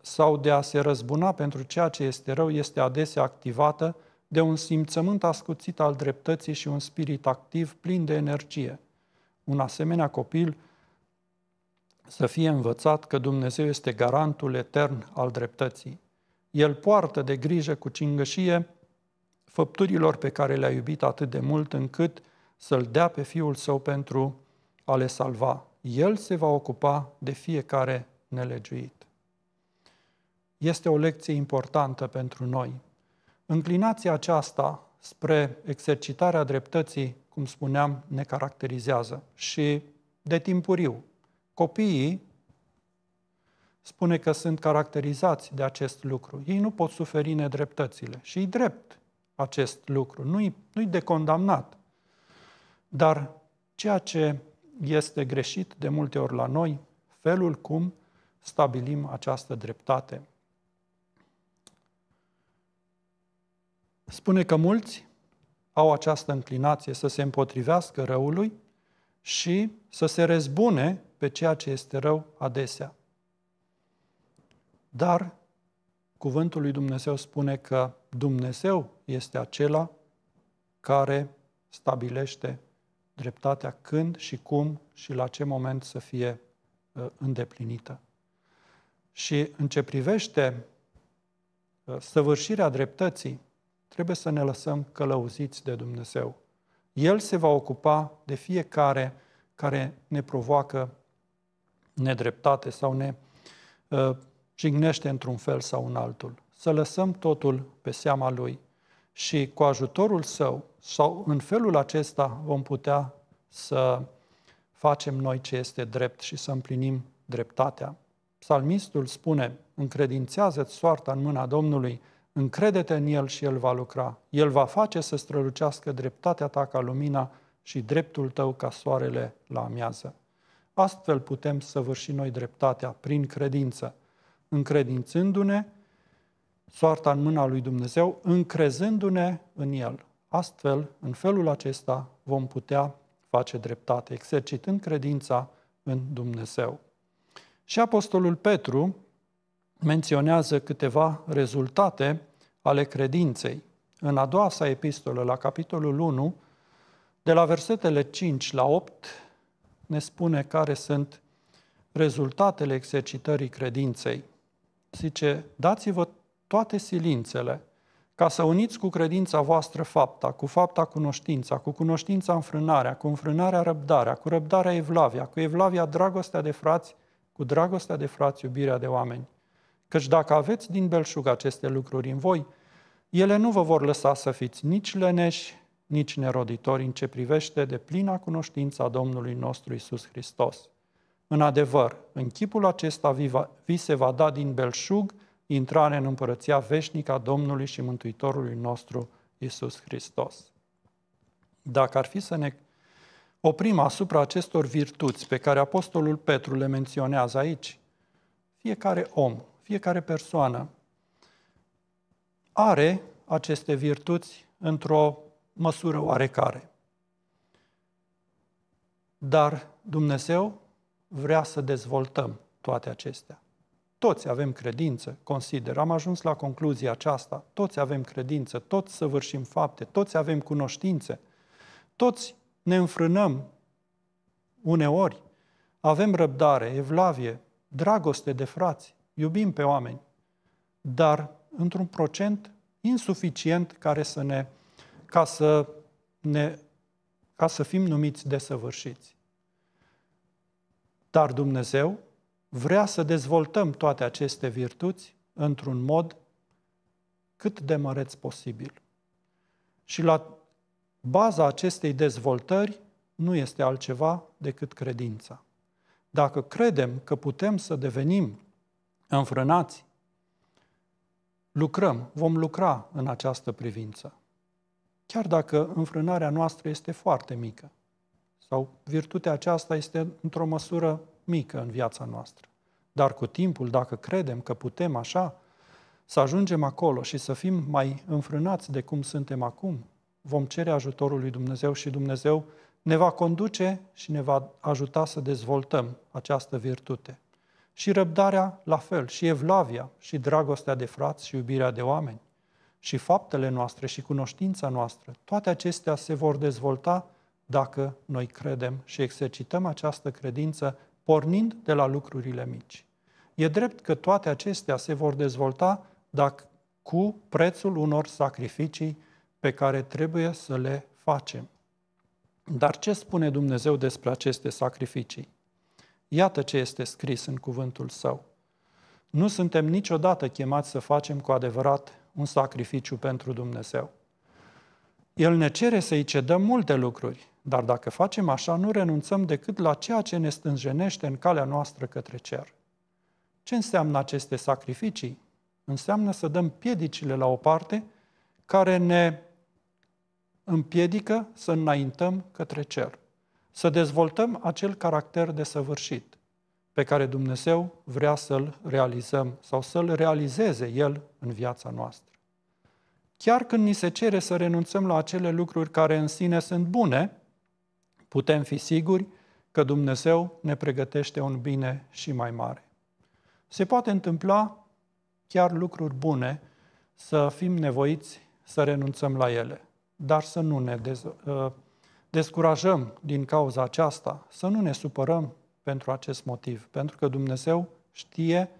sau de a se răzbuna pentru ceea ce este rău este adesea activată de un simțământ ascuțit al dreptății și un spirit activ plin de energie. Un asemenea copil să fie învățat că Dumnezeu este garantul etern al dreptății. El poartă de grijă cu cingășie făpturilor pe care le-a iubit atât de mult încât să-l dea pe Fiul Său pentru a le salva. El se va ocupa de fiecare nelegiuit. Este o lecție importantă pentru noi. Înclinația aceasta spre exercitarea dreptății, cum spuneam, ne caracterizează și de timpuriu. Copiii spune că sunt caracterizați de acest lucru. Ei nu pot suferi nedreptățile și e drept acest lucru, nu-i, nu-i de condamnat. Dar ceea ce este greșit de multe ori la noi felul cum stabilim această dreptate. Spune că mulți au această înclinație să se împotrivească răului și să se rezbune pe ceea ce este rău adesea. Dar cuvântul lui Dumnezeu spune că Dumnezeu este acela care stabilește dreptatea când și cum și la ce moment să fie uh, îndeplinită. Și în ce privește uh, săvârșirea dreptății, trebuie să ne lăsăm călăuziți de Dumnezeu. El se va ocupa de fiecare care ne provoacă nedreptate sau ne uh, jignește într-un fel sau în altul. Să lăsăm totul pe seama Lui și cu ajutorul său sau în felul acesta vom putea să facem noi ce este drept și să împlinim dreptatea. Psalmistul spune, încredințează-ți soarta în mâna Domnului, încrede-te în El și El va lucra. El va face să strălucească dreptatea ta ca lumina și dreptul tău ca soarele la amiază. Astfel putem să săvârși noi dreptatea prin credință, încredințându-ne soarta în mâna lui Dumnezeu, încrezându-ne în El. Astfel, în felul acesta, vom putea face dreptate, exercitând credința în Dumnezeu. Și Apostolul Petru menționează câteva rezultate ale credinței. În a doua sa epistolă, la capitolul 1, de la versetele 5 la 8, ne spune care sunt rezultatele exercitării credinței. Zice, dați-vă toate silințele, ca să uniți cu credința voastră fapta, cu fapta cunoștința, cu cunoștința înfrânarea, cu înfrânarea răbdarea, cu răbdarea evlavia, cu evlavia dragostea de frați, cu dragostea de frați iubirea de oameni. Căci dacă aveți din belșug aceste lucruri în voi, ele nu vă vor lăsa să fiți nici leneși, nici neroditori în ce privește de plina cunoștința Domnului nostru Isus Hristos. În adevăr, în chipul acesta vi, vi se va da din belșug – intrare în împărăția veșnică a Domnului și Mântuitorului nostru Isus Hristos. Dacă ar fi să ne oprim asupra acestor virtuți pe care Apostolul Petru le menționează aici, fiecare om, fiecare persoană are aceste virtuți într-o măsură oarecare. Dar Dumnezeu vrea să dezvoltăm toate acestea toți avem credință, consider. Am ajuns la concluzia aceasta. Toți avem credință, toți săvârșim fapte, toți avem cunoștințe, toți ne înfrânăm uneori, avem răbdare, evlavie, dragoste de frați, iubim pe oameni, dar într-un procent insuficient care să ne, ca, să ne, ca să fim numiți desăvârșiți. Dar Dumnezeu vrea să dezvoltăm toate aceste virtuți într-un mod cât de măreț posibil. Și la baza acestei dezvoltări nu este altceva decât credința. Dacă credem că putem să devenim înfrânați, lucrăm, vom lucra în această privință. Chiar dacă înfrânarea noastră este foarte mică sau virtutea aceasta este într-o măsură mică în viața noastră. Dar cu timpul, dacă credem că putem așa, să ajungem acolo și să fim mai înfrânați de cum suntem acum, vom cere ajutorul lui Dumnezeu și Dumnezeu ne va conduce și ne va ajuta să dezvoltăm această virtute. Și răbdarea la fel, și evlavia, și dragostea de frați și iubirea de oameni, și faptele noastre și cunoștința noastră, toate acestea se vor dezvolta dacă noi credem și exercităm această credință pornind de la lucrurile mici. E drept că toate acestea se vor dezvolta dacă cu prețul unor sacrificii pe care trebuie să le facem. Dar ce spune Dumnezeu despre aceste sacrificii? Iată ce este scris în cuvântul său. Nu suntem niciodată chemați să facem cu adevărat un sacrificiu pentru Dumnezeu. El ne cere să-i cedăm multe lucruri, dar dacă facem așa, nu renunțăm decât la ceea ce ne stânjenește în calea noastră către cer. Ce înseamnă aceste sacrificii? Înseamnă să dăm piedicile la o parte care ne împiedică să înaintăm către cer, să dezvoltăm acel caracter de săvârșit pe care Dumnezeu vrea să-l realizăm sau să-l realizeze El în viața noastră chiar când ni se cere să renunțăm la acele lucruri care în sine sunt bune, putem fi siguri că Dumnezeu ne pregătește un bine și mai mare. Se poate întâmpla chiar lucruri bune să fim nevoiți să renunțăm la ele, dar să nu ne uh, descurajăm din cauza aceasta, să nu ne supărăm pentru acest motiv, pentru că Dumnezeu știe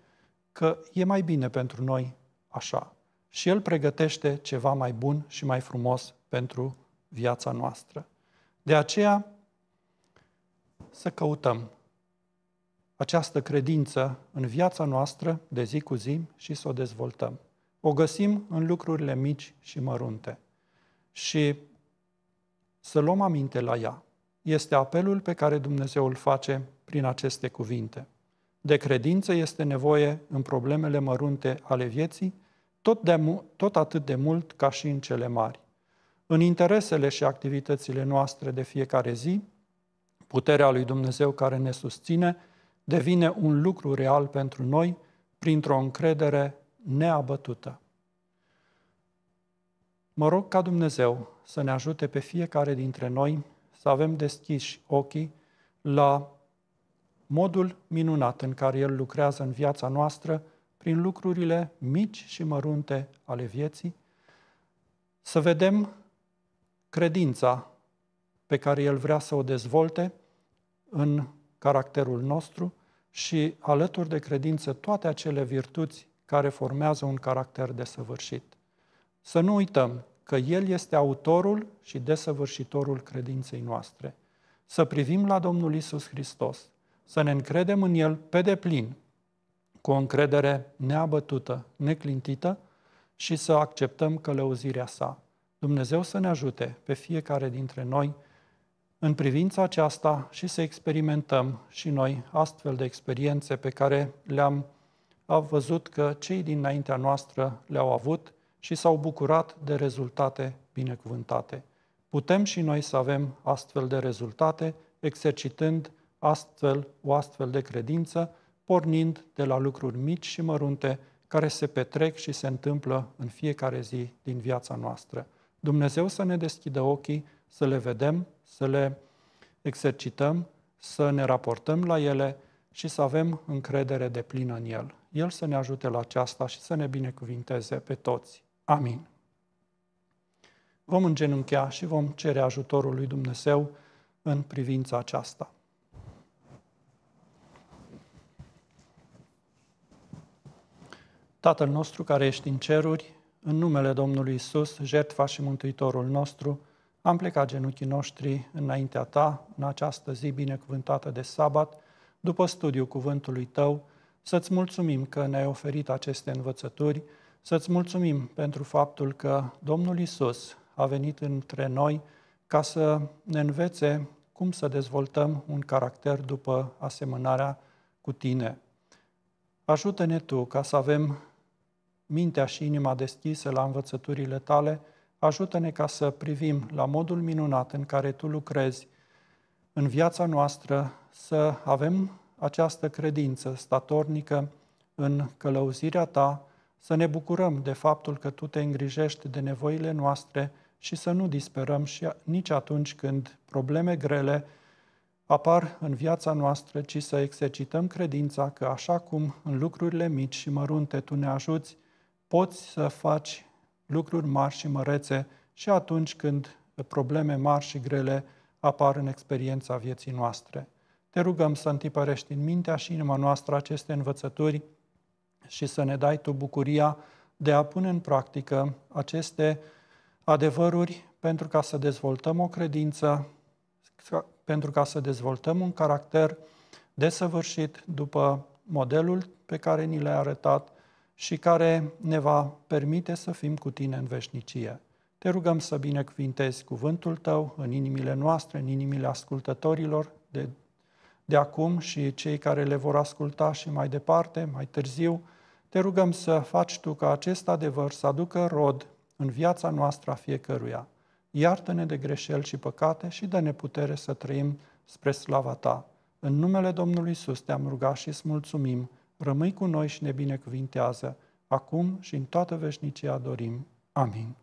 că e mai bine pentru noi așa și El pregătește ceva mai bun și mai frumos pentru viața noastră. De aceea, să căutăm această credință în viața noastră de zi cu zi și să o dezvoltăm. O găsim în lucrurile mici și mărunte și să luăm aminte la ea. Este apelul pe care Dumnezeu îl face prin aceste cuvinte. De credință este nevoie în problemele mărunte ale vieții, tot, de, tot atât de mult ca și în cele mari. În interesele și activitățile noastre de fiecare zi, puterea lui Dumnezeu care ne susține devine un lucru real pentru noi printr-o încredere neabătută. Mă rog ca Dumnezeu să ne ajute pe fiecare dintre noi să avem deschiși ochii la modul minunat în care El lucrează în viața noastră, prin lucrurile mici și mărunte ale vieții, să vedem credința pe care El vrea să o dezvolte în caracterul nostru și alături de credință toate acele virtuți care formează un caracter desăvârșit. Să nu uităm că El este autorul și desăvârșitorul credinței noastre. Să privim la Domnul Isus Hristos, să ne încredem în El pe deplin, cu o încredere neabătută, neclintită și să acceptăm călăuzirea sa. Dumnezeu să ne ajute pe fiecare dintre noi în privința aceasta și să experimentăm și noi astfel de experiențe pe care le-am văzut că cei dinaintea noastră le-au avut și s-au bucurat de rezultate binecuvântate. Putem și noi să avem astfel de rezultate, exercitând astfel o astfel de credință, pornind de la lucruri mici și mărunte care se petrec și se întâmplă în fiecare zi din viața noastră. Dumnezeu să ne deschidă ochii, să le vedem, să le exercităm, să ne raportăm la ele și să avem încredere de plină în El. El să ne ajute la aceasta și să ne binecuvinteze pe toți. Amin. Vom îngenunchea și vom cere ajutorul lui Dumnezeu în privința aceasta. Tatăl nostru care ești în ceruri, în numele Domnului Isus, jertfa și Mântuitorul nostru, am plecat genunchii noștri înaintea ta, în această zi binecuvântată de sabat, după studiul cuvântului tău, să-ți mulțumim că ne-ai oferit aceste învățături, să-ți mulțumim pentru faptul că Domnul Isus a venit între noi ca să ne învețe cum să dezvoltăm un caracter după asemănarea cu tine. Ajută-ne tu ca să avem mintea și inima deschise la învățăturile tale, ajută-ne ca să privim la modul minunat în care tu lucrezi în viața noastră, să avem această credință statornică în călăuzirea ta, să ne bucurăm de faptul că tu te îngrijești de nevoile noastre și să nu disperăm și nici atunci când probleme grele apar în viața noastră, ci să exercităm credința că așa cum în lucrurile mici și mărunte tu ne ajuți, poți să faci lucruri mari și mărețe și atunci când probleme mari și grele apar în experiența vieții noastre. Te rugăm să întipărești în mintea și inima noastră aceste învățături și să ne dai tu bucuria de a pune în practică aceste adevăruri pentru ca să dezvoltăm o credință, pentru ca să dezvoltăm un caracter desăvârșit după modelul pe care ni l-ai arătat și care ne va permite să fim cu tine în veșnicie. Te rugăm să binecuvintezi cuvântul tău în inimile noastre, în inimile ascultătorilor de, de acum și cei care le vor asculta și mai departe, mai târziu. Te rugăm să faci tu ca acest adevăr să aducă rod în viața noastră a fiecăruia. Iartă-ne de greșeli și păcate și dă-ne putere să trăim spre slava ta. În numele Domnului Iisus te-am rugat și îți mulțumim rămâi cu noi și ne binecuvintează, acum și în toată veșnicia dorim. Amin.